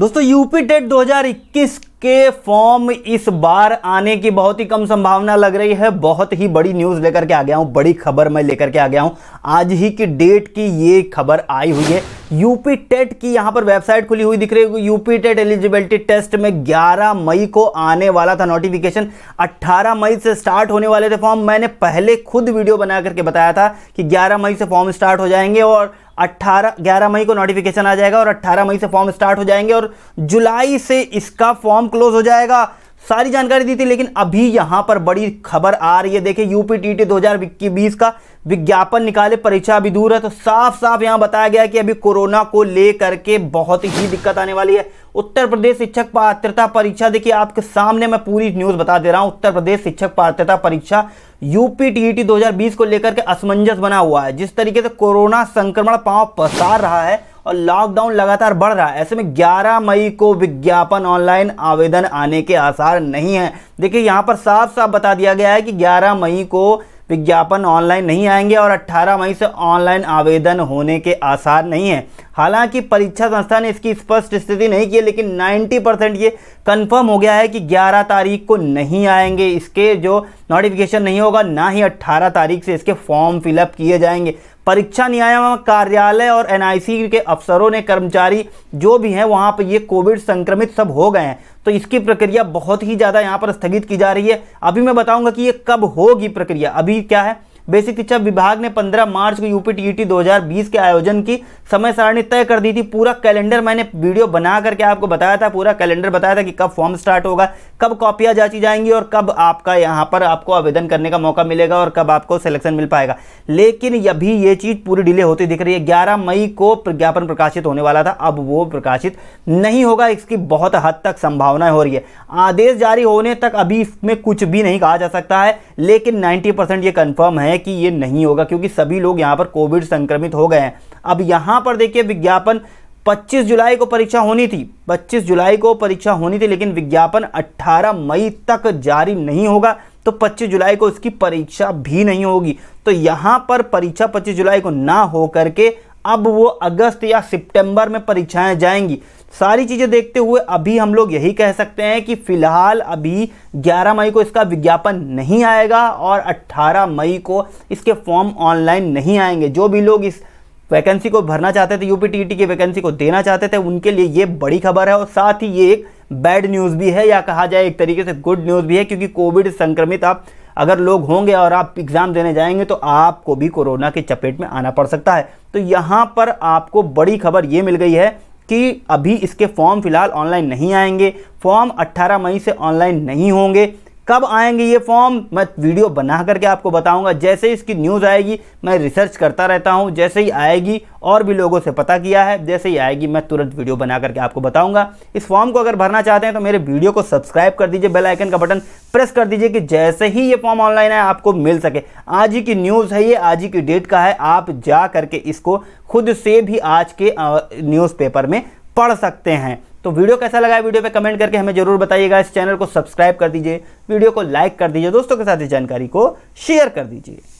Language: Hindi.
दोस्तों यूपी टेट 2021 के फॉर्म इस बार आने की बहुत ही कम संभावना लग रही है बहुत ही बड़ी न्यूज़ लेकर के आ गया हूं बड़ी खबर मैं लेकर के आ गया हूं आज ही की डेट की ये खबर आई हुई है यूपी टेट की यहाँ पर वेबसाइट खुली हुई दिख रही है यूपी टेट एलिजिबिलिटी टेस्ट में 11 मई को आने वाला था नोटिफिकेशन 18 मई से स्टार्ट होने वाले थे फॉर्म मैंने पहले खुद वीडियो बना करके बताया था कि 11 मई से फॉर्म स्टार्ट हो जाएंगे और 18 11 मई को नोटिफिकेशन आ जाएगा और 18 मई से फॉर्म स्टार्ट हो जाएंगे और जुलाई से इसका फॉर्म क्लोज हो जाएगा सारी जानकारी दी थी लेकिन अभी यहां पर बड़ी खबर आ रही है देखिए यूपी टी टी दो का विज्ञापन निकाले परीक्षा अभी दूर है तो साफ साफ यहां बताया गया कि अभी कोरोना को लेकर के बहुत ही दिक्कत आने वाली है उत्तर प्रदेश शिक्षक पात्रता परीक्षा देखिए आपके सामने मैं पूरी न्यूज़ बता दे रहा हूं उत्तर प्रदेश शिक्षक पात्रता परीक्षा यूपी टी 2020 को लेकर के असमंजस बना हुआ है जिस तरीके से कोरोना संक्रमण पांव पसार रहा है और लॉकडाउन लगातार बढ़ रहा है ऐसे में 11 मई को विज्ञापन ऑनलाइन आवेदन आने के आसार नहीं है देखिए यहाँ पर साफ साफ बता दिया गया है कि 11 मई को विज्ञापन ऑनलाइन नहीं आएंगे और 18 मई से ऑनलाइन आवेदन होने के आसार नहीं है हालांकि परीक्षा संस्था ने इसकी स्पष्ट स्थिति नहीं की है लेकिन 90 परसेंट ये कंफर्म हो गया है कि 11 तारीख को नहीं आएंगे इसके जो नोटिफिकेशन नहीं होगा ना ही 18 तारीख से इसके फॉर्म फिलअप किए जाएंगे परीक्षा नियामक कार्यालय और एनआईसी के अफसरों ने कर्मचारी जो भी हैं वहाँ पर ये कोविड संक्रमित सब हो गए हैं तो इसकी प्रक्रिया बहुत ही ज़्यादा यहाँ पर स्थगित की जा रही है अभी मैं बताऊंगा कि ये कब होगी प्रक्रिया अभी क्या है बेसिक शिक्षा विभाग ने 15 मार्च को यूपी टीईटी 2020 के आयोजन की समय सारणी तय कर दी थी पूरा कैलेंडर मैंने वीडियो बना करके आपको बताया था पूरा कैलेंडर बताया था कि कब फॉर्म स्टार्ट होगा कब कॉपियां जांची जाएंगी और कब आपका यहाँ पर आपको आवेदन करने का मौका मिलेगा और कब आपको सिलेक्शन मिल पाएगा लेकिन अभी ये चीज़ पूरी डिले होती दिख रही है ग्यारह मई को प्रज्ञापन प्रकाशित होने वाला था अब वो प्रकाशित नहीं होगा इसकी बहुत हद तक संभावना हो रही है आदेश जारी होने तक अभी इसमें कुछ भी नहीं कहा जा सकता है लेकिन नाइन्टी परसेंट ये कंफर्म है है कि ये नहीं होगा क्योंकि सभी लोग यहाँ पर कोविड संक्रमित हो गए हैं अब यहाँ पर देखिए विज्ञापन 25 जुलाई को परीक्षा होनी थी 25 जुलाई को परीक्षा होनी थी लेकिन विज्ञापन 18 मई तक जारी नहीं होगा तो 25 जुलाई को इसकी परीक्षा भी नहीं होगी तो यहाँ पर परीक्षा 25 जुलाई को ना हो करके अब वो अगस्त या सितंबर में परीक्षाएं जाएंगी सारी चीज़ें देखते हुए अभी हम लोग यही कह सकते हैं कि फिलहाल अभी 11 मई को इसका विज्ञापन नहीं आएगा और 18 मई को इसके फॉर्म ऑनलाइन नहीं आएंगे जो भी लोग इस वैकेंसी को भरना चाहते थे टी e की वैकेंसी को देना चाहते थे उनके लिए ये बड़ी खबर है और साथ ही ये एक बैड न्यूज़ भी है या कहा जाए एक तरीके से गुड न्यूज़ भी है क्योंकि कोविड संक्रमित आप अगर लोग होंगे और आप एग्ज़ाम देने जाएंगे तो आपको भी कोरोना के चपेट में आना पड़ सकता है तो यहाँ पर आपको बड़ी खबर ये मिल गई है कि अभी इसके फॉर्म फिलहाल ऑनलाइन नहीं आएंगे फॉर्म 18 मई से ऑनलाइन नहीं होंगे कब आएंगे ये फॉर्म मैं वीडियो बना करके आपको बताऊंगा जैसे इसकी न्यूज़ आएगी मैं रिसर्च करता रहता हूं जैसे ही आएगी और भी लोगों से पता किया है जैसे ही आएगी मैं तुरंत वीडियो बना करके आपको बताऊंगा इस फॉर्म को अगर भरना चाहते हैं तो मेरे वीडियो को सब्सक्राइब कर दीजिए बेल आइकन का बटन प्रेस कर दीजिए कि जैसे ही ये फॉर्म ऑनलाइन है आपको मिल सके आज ही की न्यूज़ है ये आज ही की डेट का है आप जा करके इसको खुद से भी आज के न्यूज़पेपर में पढ़ सकते हैं तो वीडियो कैसा लगा है वीडियो पे कमेंट करके हमें जरूर बताइएगा इस चैनल को सब्सक्राइब कर दीजिए वीडियो को लाइक कर दीजिए दोस्तों के साथ इस जानकारी को शेयर कर दीजिए